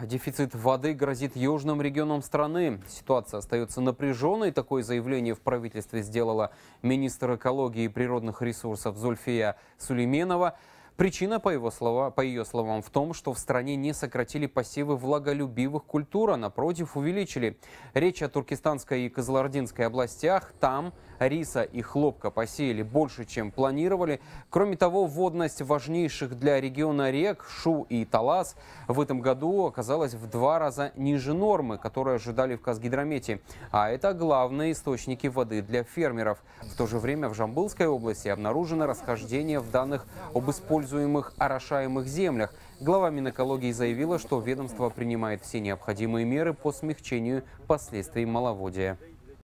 А дефицит воды грозит южным регионам страны. Ситуация остается напряженной. Такое заявление в правительстве сделала министр экологии и природных ресурсов Зульфия Сулейменова. Причина, по, его слова, по ее словам, в том, что в стране не сократили посевы влаголюбивых культур, а напротив увеличили. Речь о Туркестанской и Казалардинской областях. Там риса и хлопка посеяли больше, чем планировали. Кроме того, водность важнейших для региона рек Шу и Талас в этом году оказалась в два раза ниже нормы, которые ожидали в Казгидромете. А это главные источники воды для фермеров. В то же время в Жамбылской области обнаружено расхождение в данных об использовании используемых орошаемых землях. Глава Минэкологии заявила, что ведомство принимает все необходимые меры по смягчению последствий маловодия.